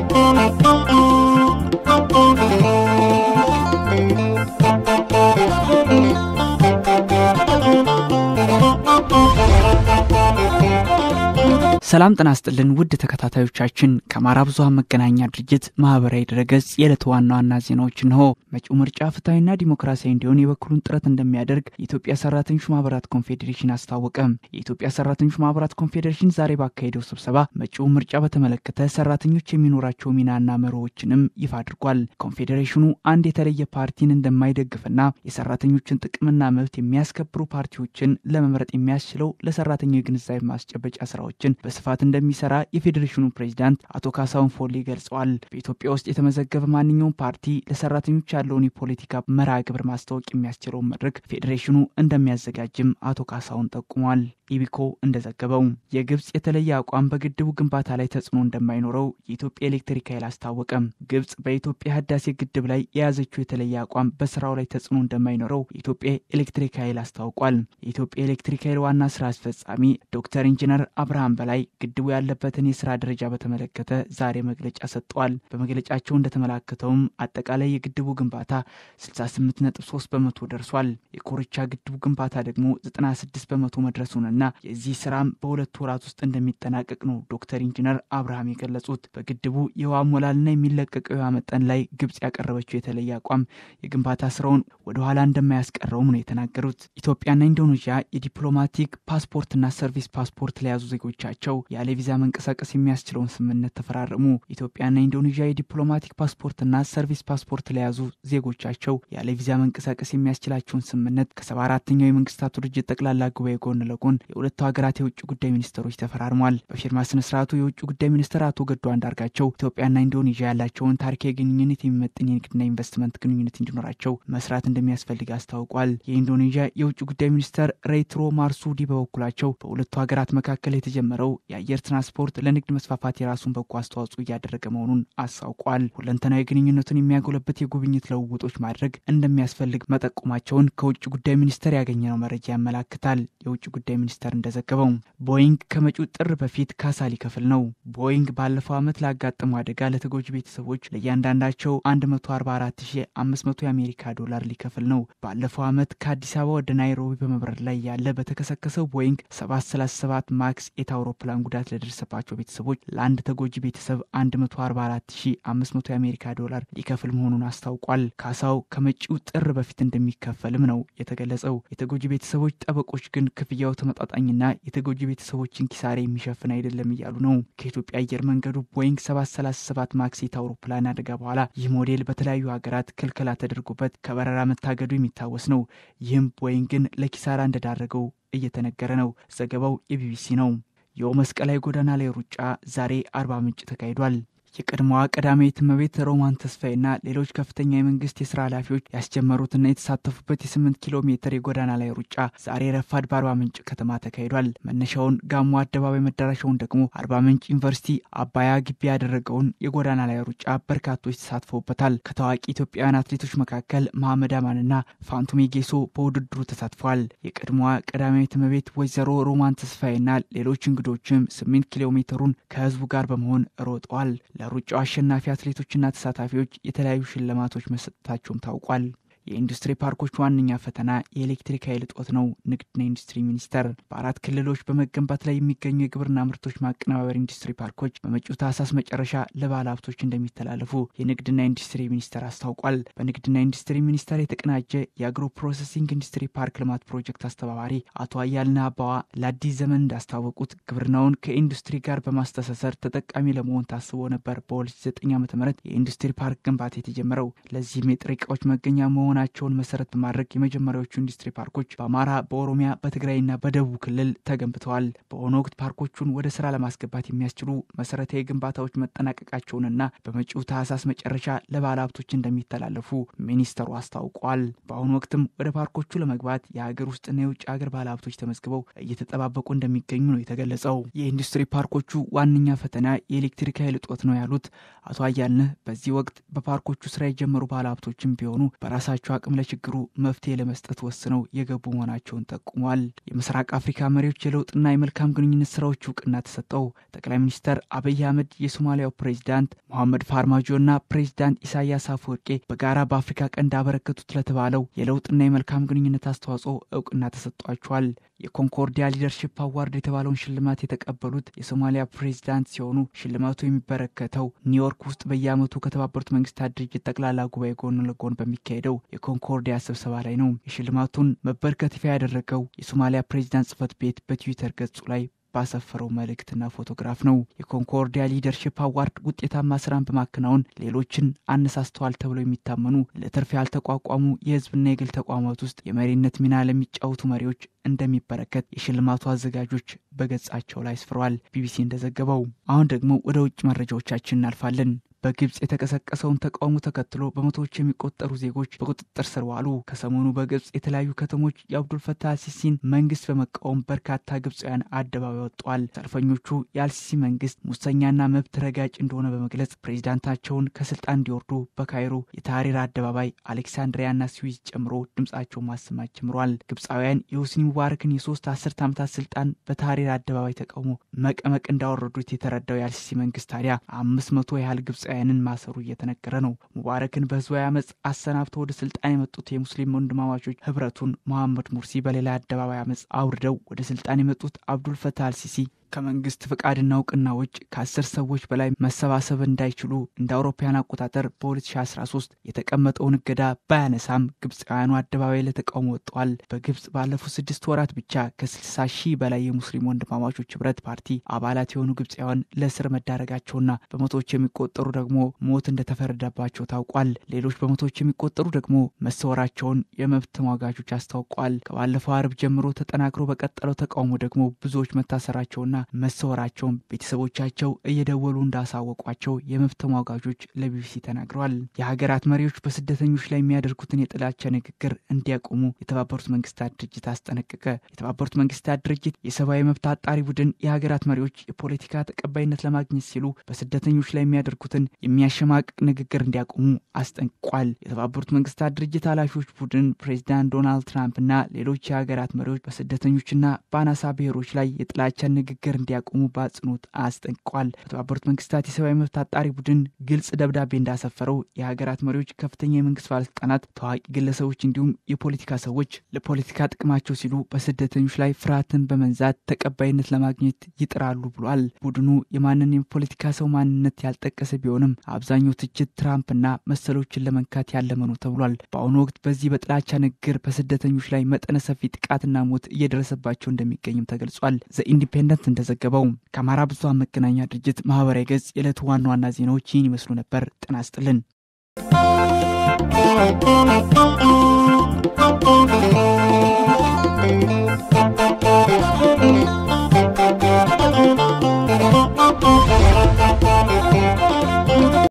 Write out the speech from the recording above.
Thank ሰላም ጥናስጥልን ውድ ተከታታዮቻችን ከአማራ ብዙኃን መገናኛ ድርጅት ማህበራዊ ድረገጽ የዕለት ዋና ዋና ዜናዎች እንሆ። መጪው ምርጫ ፍትሐዊና ዲሞክራሲያዊ እንዲሆን የበኩሉን ጥረት እንደሚያደርግ የኢትዮጵያ ሰራተኞች ማህበራት ኮንፌዴሬሽን አስታወቀ። የኢትዮጵያ ሰራተኞች ማህበራት ኮንፌዴሬሽን ዛሬ ባካሄደው ስብሰባ መጪው ምርጫ በተመለከተ ሰራተኞች የሚኖራቸው ሚናና መሮዎችንም ይፋ አድርጓል። ኮንፌዴሬሽኑ አንድ የተለየ ፓርቲን እንደማይደግፍና የሰራተኞችን ጥቅምና መብት የሚያስከብሩ ፓርቲዎችን ለመምረጥ የሚያስችለው ለሰራተኛ የግንዛቤ ማስጨበጫ ስራዎችን በስፋት እንደሚሰራ የፌዴሬሽኑ ፕሬዚዳንት አቶ ካሳሁን ፎሌ ገልጸዋል። በኢትዮጵያ ውስጥ የተመዘገበ ማንኛውም ፓርቲ ለሰራተኞች ያለውን የፖለቲካ መርሃ ግብር ማስታወቅ የሚያስችለውን መድረክ ፌዴሬሽኑ እንደሚያዘጋጅም አቶ ካሳሁን ጠቁሟል። ኢቢኮ እንደዘገበው የግብፅ የተለየ አቋም በግድቡ ግንባታ ላይ ተጽዕኖ እንደማይኖረው የኢትዮጵያ ኤሌክትሪክ ኃይል አስታወቀም። ግብፅ በኢትዮጵያ ህዳሴ ግድብ ላይ የያዘችው የተለየ አቋም በስራው ላይ ተጽዕኖ እንደማይኖረው የኢትዮጵያ ኤሌክትሪክ ኃይል አስታውቋል። የኢትዮጵያ ኤሌክትሪክ ኃይል ዋና ስራ አስፈጻሚ ዶክተር ኢንጂነር አብርሃም በላይ ግድቡ ያለበትን የስራ ደረጃ በተመለከተ ዛሬ መግለጫ ሰጥተዋል። በመግለጫቸው እንደተመላከተውም አጠቃላይ የግድቡ ግንባታ 68.3 በመቶ ደርሷል። የኮርቻ ግድቡ ግንባታ ደግሞ 96 በመቶ መድረሱንና ና የዚህ ስራም በሁለት ወራት ውስጥ እንደሚጠናቀቅ ነው ዶክተር ኢንጂነር አብርሃም የገለጹት። በግድቡ የውሃ ና የሚለቀቀው የውሃ መጠን ላይ ግብጽ ያቀረበችው የተለየ አቋም የግንባታ ስራውን ወደኋላ እንደማያስቀረውም ነው የተናገሩት። ኢትዮጵያና ኢንዶኔዥያ የዲፕሎማቲክ ፓስፖርትና ሰርቪስ ፓስፖርት ለያዙ ዜጎቻቸው ያለ ቪዛ መንቀሳቀስ የሚያስችለውን ስምምነት ተፈራረሙ። ኢትዮጵያና ኢንዶኔዥያ የዲፕሎማቲክ ፓስፖርትና ሰርቪስ ፓስፖርት ለያዙ ዜጎቻቸው ያለ ቪዛ መንቀሳቀስ የሚያስችላቸውን ስምምነት ከሰባ አራተኛው የመንግስታቱ ድርጅት ጠቅላላ ጉባኤ ጎን ለጎን የሁለቱ ሀገራት የውጭ ጉዳይ ሚኒስትሮች ተፈራርሟል። በፊርማ ስነ-ስርዓቱ የውጭ ጉዳይ ሚኒስትር አቶ ገዱ አንዳርጋቸው ኢትዮጵያና ኢንዶኔዥያ ያላቸውን ታሪካዊ ግንኙነት የሚመጥን የንግድና ኢንቨስትመንት ግንኙነት እንዲኖራቸው መስራት እንደሚያስፈልግ አስታውቋል። የኢንዶኔዥያ የውጭ ጉዳይ ሚኒስትር ሬትሮ ማርሱዲ በበኩላቸው በሁለቱ ሀገራት መካከል የተጀመረው የአየር ትራንስፖርት ለንግድ መስፋፋት የራሱን በጎ አስተዋጽኦ እያደረገ መሆኑን አስታውቋል። ሁለንተናዊ ግንኙነቱን የሚያጎለበት የጉብኝት ለውውጦች ማድረግ እንደሚያስፈልግ መጠቆማቸውን ከውጭ ጉዳይ ሚኒስቴር ያገኘነው መረጃ ያመላክታል። የውጭ ጉዳይ ሚኒስ ሚኒስተር እንደዘገበው ቦይንግ ከመጪው ጥር በፊት ካሳ ሊከፍል ነው። ቦይንግ ባለፈው ዓመት ላጋጠመው አደጋ ለተጎጂ ቤተሰቦች ለእያንዳንዳቸው 144500 የአሜሪካ ዶላር ሊከፍል ነው። ባለፈው ዓመት ከአዲስ አበባ ወደ ናይሮቢ በመብረር ላይ ያለ በተከሰከሰው ቦይንግ 737 ማክስ ኤት አውሮፕላን ጉዳት ለደረሰባቸው ቤተሰቦች ለአንድ ተጎጂ ቤተሰብ 144500 የአሜሪካ ዶላር ሊከፍል መሆኑን አስታውቋል። ካሳው ከመጪው ጥር በፊት እንደሚከፈልም ነው የተገለጸው። የተጎጂ ቤተሰቦች ጠበቆች ግን ክፍያው ተመጣ አፋጣኝና የተጎጂ ቤተሰቦችን ኪሳራ የሚሸፍን አይደለም እያሉ ነው። ከኢትዮጵያ አየር መንገዱ ቦይንግ 737 ማክሴት አውሮፕላን አደጋ በኋላ ይህ ሞዴል በተለያዩ ሀገራት ክልከላ ተደርጎበት ከበረራ መታገዱ የሚታወስ ነው። ይህም ቦይንግን ለኪሳራ እንደዳረገው እየተነገረ ነው። ዘገባው የቢቢሲ ነው። የመስቀላይ ጎዳና ላይ ሩጫ ዛሬ አርባ ምንጭ ተካሂዷል። የቀድሞዋ ቀዳማዊት እመቤት ሮማን ተስፋዬና ሌሎች ከፍተኛ የመንግስት የስራ ኃላፊዎች ያስጀመሩትና የተሳተፉበት የስምንት ኪሎ ሜትር የጎዳና ላይ ሩጫ ዛሬ ረፋድ በአርባ ምንጭ ከተማ ተካሂዷል። መነሻውን ጋሞ አደባባይ መዳረሻውን ደግሞ አርባ ምንጭ ዩኒቨርሲቲ አባያ ግቢ ያደረገውን የጎዳና ላይ ሩጫ በርካቶች ተሳትፈውበታል። ከታዋቂ ኢትዮጵያውያን አትሌቶች መካከል መሐመድ አማንና ፋንቱ ጌሶ በውድድሩ ተሳትፏል። የቀድሞዋ ቀዳማዊት እመቤት ወይዘሮ ሮማን ተስፋዬና ሌሎች እንግዶችም ስምንት ኪሎ ሜትሩን ከህዝቡ ጋር በመሆን ሮጠዋል። ለሩጫው አሸናፊ አትሌቶችና ተሳታፊዎች የተለያዩ ሽልማቶች መሰጠታቸውም ታውቋል። የኢንዱስትሪ ፓርኮች ዋነኛ ፈተና የኤሌክትሪክ ኃይል እጦት ነው። ንግድና ኢንዱስትሪ ሚኒስቴር በአራት ክልሎች በመገንባት ላይ የሚገኙ የግብርና ምርቶች ማቀነባበር ኢንዱስትሪ ፓርኮች በመጪው ታህሳስ መጨረሻ ለባለ ሀብቶች እንደሚተላለፉ የንግድና ኢንዱስትሪ ሚኒስቴር አስታውቋል። በንግድና ኢንዱስትሪ ሚኒስቴር የተቀናጀ የአግሮ ፕሮሰሲንግ ኢንዱስትሪ ፓርክ ልማት ፕሮጀክት አስተባባሪ አቶ አያልና አባዋ ለአዲስ ዘመን እንዳስታወቁት ግብርናውን ከኢንዱስትሪ ጋር በማስተሳሰር ተጠቃሚ ለመሆን ታስቦ ነበር በ2009 ዓ ም የኢንዱስትሪ ፓርክ ግንባታ የተጀመረው ለዚህም የጥሬ መገኛ መሆን መሆናቸውን መሰረት በማድረግ የመጀመሪያዎቹ ኢንዱስትሪ ፓርኮች በአማራ፣ በኦሮሚያ፣ በትግራይና በደቡብ ክልል ተገንብተዋል። በአሁኑ ወቅት ፓርኮቹን ወደ ስራ ለማስገባት የሚያስችሉ መሰረታዊ ግንባታዎች መጠናቀቃቸውንና በመጪው ታህሳስ መጨረሻ ለባለ ሀብቶች እንደሚተላለፉ ሚኒስተሩ አስታውቋል። በአሁኑ ወቅትም ወደ ፓርኮቹ ለመግባት የሀገር ውስጥና የውጭ ሀገር ባለ ሀብቶች ተመዝግበው እየተጠባበቁ እንደሚገኙ ነው የተገለጸው። የኢንዱስትሪ ፓርኮቹ ዋነኛ ፈተና የኤሌክትሪክ ኃይል እጦት ነው ያሉት አቶ አያልነህ በዚህ ወቅት በፓርኮቹ ስራ የጀመሩ ባለ ሀብቶችም ቢሆኑ በራሳቸው ባላቸው አቅም ለችግሩ መፍትሄ ለመስጠት ወስነው የገቡ መሆናቸውን ጠቁሟል። የምስራቅ አፍሪካ መሪዎች የለውጥና የመልካም ግንኙነት ስራዎች እውቅና ተሰጠው። ጠቅላይ ሚኒስተር አብይ አህመድ፣ የሶማሊያው ፕሬዚዳንት ሞሐመድ እና ፕሬዚዳንት ኢሳያስ አፈወርቄ በጋራ በአፍሪካ ቀንድ አበረከቱት ለተባለው የለውጥና የመልካም ግንኙነት አስተዋጽኦ እውቅና ተሰጥቷቸዋል። የኮንኮርዲያ ሊደርሺፕ አዋርድ የተባለውን ሽልማት የተቀበሉት የሶማሊያ ፕሬዚዳንት ሲሆኑ ሽልማቱ የሚበረከተው ኒውዮርክ ውስጥ በየዓመቱ ከተባበሩት መንግስታት ድርጅት ጠቅላላ ጉባኤ ጎን ለጎን በሚካሄደው የኮንኮርዲያ ስብሰባ ላይ ነው። የሽልማቱን መበርከት ይፋ ያደረገው የሶማሊያ ፕሬዚዳንት ጽህፈት ቤት በትዊተር ገጹ ላይ ባሰፈረው መልእክትና ፎቶግራፍ ነው። የኮንኮርዲያ ሊደርሺፕ አዋርድ ውጤታማ ስራን በማከናወን ሌሎችን አነሳስተዋል ተብለው የሚታመኑ ለትርፍ ያልተቋቋሙ የህዝብና የግል ተቋማት ውስጥ የመሪነት ሚና ለሚጫወቱ መሪዎች እንደሚበረከት የሽልማቱ አዘጋጆች በገጻቸው ላይ አስፍረዋል። ቢቢሲ እንደዘገበው። አሁን ደግሞ ወደ ውጭ መረጃዎቻችን እናልፋለን። በግብፅ የተቀሰቀሰውን ተቃውሞ ተከትሎ በመቶዎች የሚቆጠሩ ዜጎች በቁጥጥር ስር ዋሉ። ከሰሞኑ በግብፅ የተለያዩ ከተሞች የአብዱልፈታህ አልሲሲን መንግስት በመቃወም በርካታ ግብፃውያን አደባባይ ወጥቷል። ሰልፈኞቹ የአልሲሲ መንግስት ሙሰኛና መብት ረጋጭ እንደሆነ በመግለጽ ፕሬዚዳንታቸውን ከስልጣን እንዲወርዱ በካይሮ የታህሪር አደባባይ፣ አሌክሳንድሪያና ስዊዝ ጨምሮ ድምፃቸውን ማሰማት ጀምሯል። ግብፃውያን የሁስኒ ሙባረክን የሶስት አስርት ዓመታት ስልጣን በታህሪር አደባባይ ተቃውሞ መቀመቅ እንዳወረዱት የተረዳው የአልሲሲ መንግስት ታዲያ አምስት መቶ ያህል ግብፅ ግብፃውያንን ማሰሩ እየተነገረ ነው። ሙባረክን በህዝባዊ አመፅ አሰናብተው ወደ ስልጣን የመጡት የሙስሊም ወንድማማቾች ህብረቱን መሐመድ ሙርሲ በሌላ አደባባይ አመፅ አውርደው ወደ ስልጣን የመጡት አብዱል አልሲሲ ከመንግስት ፍቃድና እውቅና ውጭ ከአስር ሰዎች በላይ መሰባሰብ እንዳይችሉ እንደ አውሮፓውያን አቆጣጠር በ2013 የተቀመጠውን እገዳ ባያነሳም ግብፃውያኑ አደባባይ ለተቃውሞ ወጥተዋል። በግብፅ ባለፉት ስድስት ወራት ብቻ ከ60 ሺህ በላይ የሙስሊም ወንድማማቾች ህብረት ፓርቲ አባላት የሆኑ ግብፃውያን ለእስር መዳረጋቸውና በመቶዎች የሚቆጠሩ ደግሞ ሞት እንደተፈረደባቸው ታውቋል። ሌሎች በመቶዎች የሚቆጠሩ ደግሞ መሰወራቸውን የመብት ተሟጋቾች አስታውቋል። ከባለፈው አርብ ጀምሮ ተጠናክሮ በቀጠለው ተቃውሞ ደግሞ ብዙዎች መታሰራቸውና መሰወራቸውን ቤተሰቦቻቸው እየደወሉ እንዳሳወቋቸው የመብት ተሟጋቾች ለቢቢሲ ተናግረዋል። የሀገራት መሪዎች በስደተኞች ላይ የሚያደርጉትን የጥላቻ ንግግር እንዲያቆሙ የተባበሩት መንግስታት ድርጅት አስጠነቀቀ። የተባበሩት መንግስታት ድርጅት የሰብአዊ መብት አጣሪ ቡድን የሀገራት መሪዎች የፖለቲካ ተቀባይነት ለማግኘት ሲሉ በስደተኞች ላይ የሚያደርጉትን የሚያሸማቅ ንግግር እንዲያቆሙ አስጠንቅቋል። የተባበሩት መንግስታት ድርጅት ኃላፊዎች ቡድን ፕሬዚዳንት ዶናልድ ትራምፕ እና ሌሎች የሀገራት መሪዎች በስደተኞችና በአናሳ ብሔሮች ላይ የጥላቻን ንግግር ንግግር እንዲያቆሙ በአጽንኦት አስጠንቅቋል። በተባበሩት መንግስታት የሰብአዊ መብት አጣሪ ቡድን ግልጽ ደብዳቤ እንዳሰፈረው የሀገራት መሪዎች፣ ከፍተኛ የመንግስት ባለስልጣናት፣ ታዋቂ ግለሰቦች እንዲሁም የፖለቲካ ሰዎች ለፖለቲካ ጥቅማቸው ሲሉ በስደተኞች ላይ ፍርሃትን በመንዛት ተቀባይነት ለማግኘት ይጥራሉ ብሏል። ቡድኑ የማንን የፖለቲካ ሰው ማንነት ያልጠቀሰ ቢሆንም አብዛኛው ትችት ትራምፕና መሰሎችን ለመንካት ያለመ ነው ተብሏል። በአሁኑ ወቅት በዚህ በጥላቻ ንግግር በስደተኞች ላይ መጠነ ሰፊ ጥቃትና ሞት እየደረሰባቸው እንደሚገኝም ተገልጿል። ዘኢንዲፔንደንት እንደዘገበው ከአማራ ብዙሃን መገናኛ ድርጅት ማህበራዊ ገጽ የዕለቱ ዋና ዋና ዜናዎች ይህን ይመስሉ ነበር። ጤና ይስጥልን።